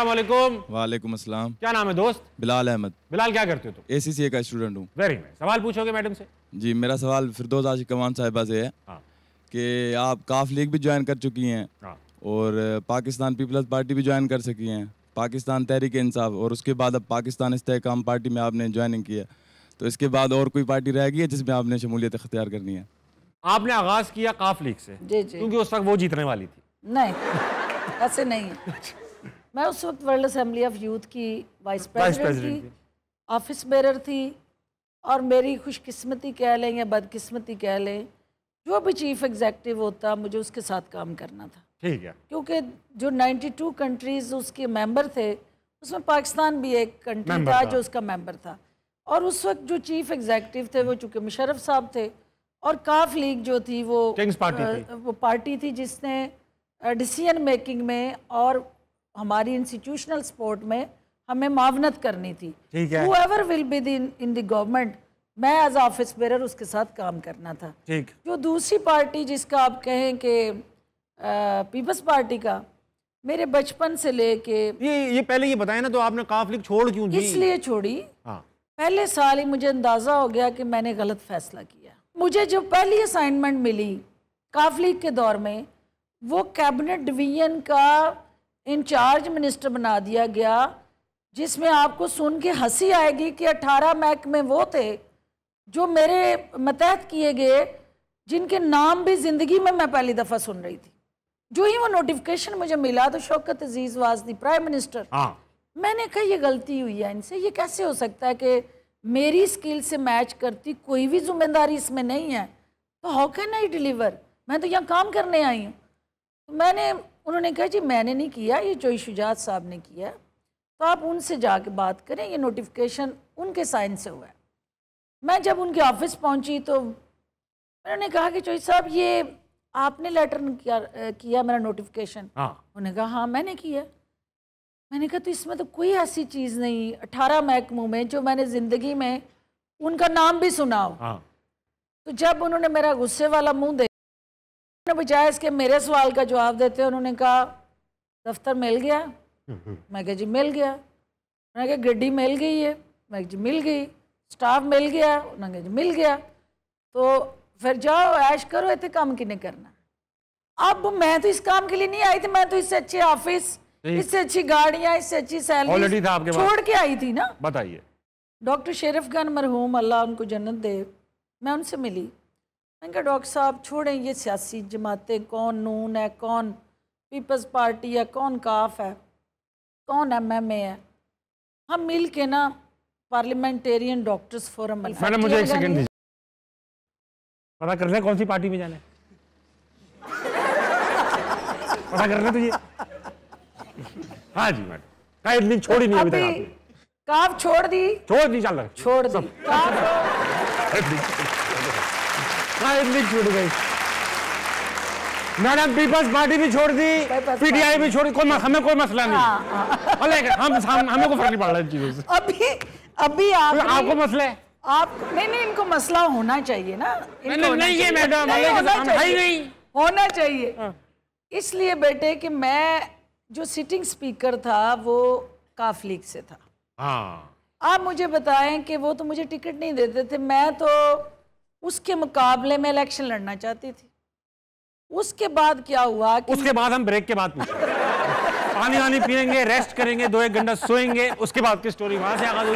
वालेकुम अस्सलाम क्या नाम है दोस्त बिलाल अहमद बिलाल क्या करते हो तुम ए का स्टूडेंट हूँ वेरी नाइस सवाल पूछोगे मैडम से जी मेरा सवाल फिरदोज आशिक कमान साहिबा से है हाँ। कि आप काफ लीग भी ज्वाइन कर चुकी हैं हाँ। और पाकिस्तान पीपल्स पार्टी भी ज्वाइन कर सकी हैं पाकिस्तान तहरीक इंसाफ और उसके बाद अब पाकिस्तान इस्तेकाम पार्टी में आपने ज्वाइनिंग किया तो इसके बाद और कोई पार्टी रहेगी है जिसमें आपने शमूलियत अख्तियार करनी है आपने आगाज़ किया काफ लीग से क्योंकि उस वक्त वो जीतने वाली थी नहीं ऐसे नहीं अच्छा। मैं उस वक्त वर्ल्ड असम्बली ऑफ यूथ की वाइस प्रेसिडेंट थी ऑफिस बेरर थी और मेरी खुशकिस्मती कह लें या बदकिस्मती कह लें जो भी चीफ एग्जेक्टिव होता मुझे उसके साथ काम करना था ठीक है क्योंकि जो 92 कंट्रीज़ उसके मेंबर थे उसमें पाकिस्तान भी एक कंट्री था जो उसका मेंबर था और उस वक्त जो चीफ एग्जेक्टिव थे वो चूँकि मुशरफ साहब थे और काफ लीग जो थी वो पार्टी थी। वो पार्टी थी जिसने डिसीजन मेकिंग में और हमारी इंस्टीट्यूशनल सपोर्ट में हमें मावनत करनी थी ever will be then in the government मैं एज ऑफिस बेरर उसके साथ काम करना था ठीक जो दूसरी पार्टी जिसका आप कहें कि पीपल्स पार्टी का मेरे बचपन से लेके ये ये पहले ये बताया ना तो आपने लिख छोड़ क्यों दी इसलिए छोड़ी हाँ। पहले साल ही मुझे अंदाज़ा हो गया कि मैंने गलत फैसला किया मुझे जो पहली असाइनमेंट मिली काफ लीग के दौर में वो कैबिनेट डिवीजन का इंचार्ज मिनिस्टर बना दिया गया जिसमें आपको सुन के हंसी आएगी कि 18 मैक में वो थे जो मेरे मतहत किए गए जिनके नाम भी ज़िंदगी में मैं पहली दफ़ा सुन रही थी जो ही वो नोटिफिकेशन मुझे मिला तो Shaukat Aziz was the prime minister मैंने कहा ये गलती हुई है इनसे ये कैसे हो सकता है कि मेरी स्किल से मैच करती कोई भी जिम्मेदारी इसमें नहीं है तो हाउ कैन आई डिलीवर मैं तो यहाँ काम करने आई हूँ तो मैंने उन्होंने कहा जी मैंने नहीं किया ये जो शुजात साहब ने किया तो आप उनसे जाके बात करें ये नोटिफिकेशन उनके साइन से हुआ है मैं जब उनके ऑफिस पहुंची तो उन्होंने कहा कि चोई साहब ये आपने लेटर किया किया मेरा नोटिफिकेशन हाँ। उन्होंने कहा हाँ मैंने किया मैंने कहा तो इसमें तो कोई ऐसी चीज़ नहीं अठारह महकमों में जो मैंने ज़िंदगी में उनका नाम भी सुना हो हाँ। तो जब उन्होंने मेरा गुस्से वाला मुंह ने बजाय इसके मेरे सवाल का जवाब देते उन्होंने कहा दफ्तर मिल गया मैं जी मिल गया उन्होंने कहा गड्डी मिल गई है मैं जी मिल गई स्टाफ मिल गया उन्होंने कहा जी मिल गया तो फिर जाओ ऐश करो इतने काम किने करना अब मैं तो इस काम के लिए नहीं आई थी मैं तो इससे अच्छे ऑफिस इससे अच्छी गाड़ियाँ इससे अच्छी सैलरी छोड़ के आई थी ना बताइए डॉक्टर शेरफ गान मरहूम अल्लाह उनको जन्नत दे मैं उनसे मिली मैं क्या डॉक्टर साहब छोड़ें ये सियासी जमातें कौन नून है कौन पीपल्स पार्टी है कौन काफ है कौन एम एम ए है हम मिल के ना पार्लियामेंटेरियन डॉक्टर्स फोरम मैडम मुझे एक सेकंड दीजिए पता कर ले कौन सी पार्टी में जाना है पता कर ले तुझे हाँ जी मैडम कायद लीग छोड़ी नहीं अभी तक काफ छोड़ दी छोड़ दी चल छोड़ दी काफ शायद भी छूट गई मैडम पीपल्स पार्टी भी छोड़ दी पीडीआई भी छोड़ कोई हमें कोई मसला नहीं हाँ।, हाँ। हम, हम हमें को फर्क नहीं पड़ रहा इन चीजों से अभी अभी आप तो आपको मसला है आप नहीं नहीं इनको मसला होना चाहिए ना नहीं नहीं, नहीं ये मैडम नहीं, नहीं होना चाहिए हाँ। इसलिए बेटे कि मैं जो सिटिंग स्पीकर था वो काफ लीग से था हाँ आप मुझे बताएं कि वो तो मुझे टिकट नहीं देते थे मैं तो उसके मुकाबले में इलेक्शन लड़ना चाहती थी उसके बाद क्या हुआ कि उसके बाद हम ब्रेक के बाद पानी वानी पियेंगे रेस्ट करेंगे दो एक घंटा सोएंगे उसके बाद की स्टोरी वहां से आगाज हुई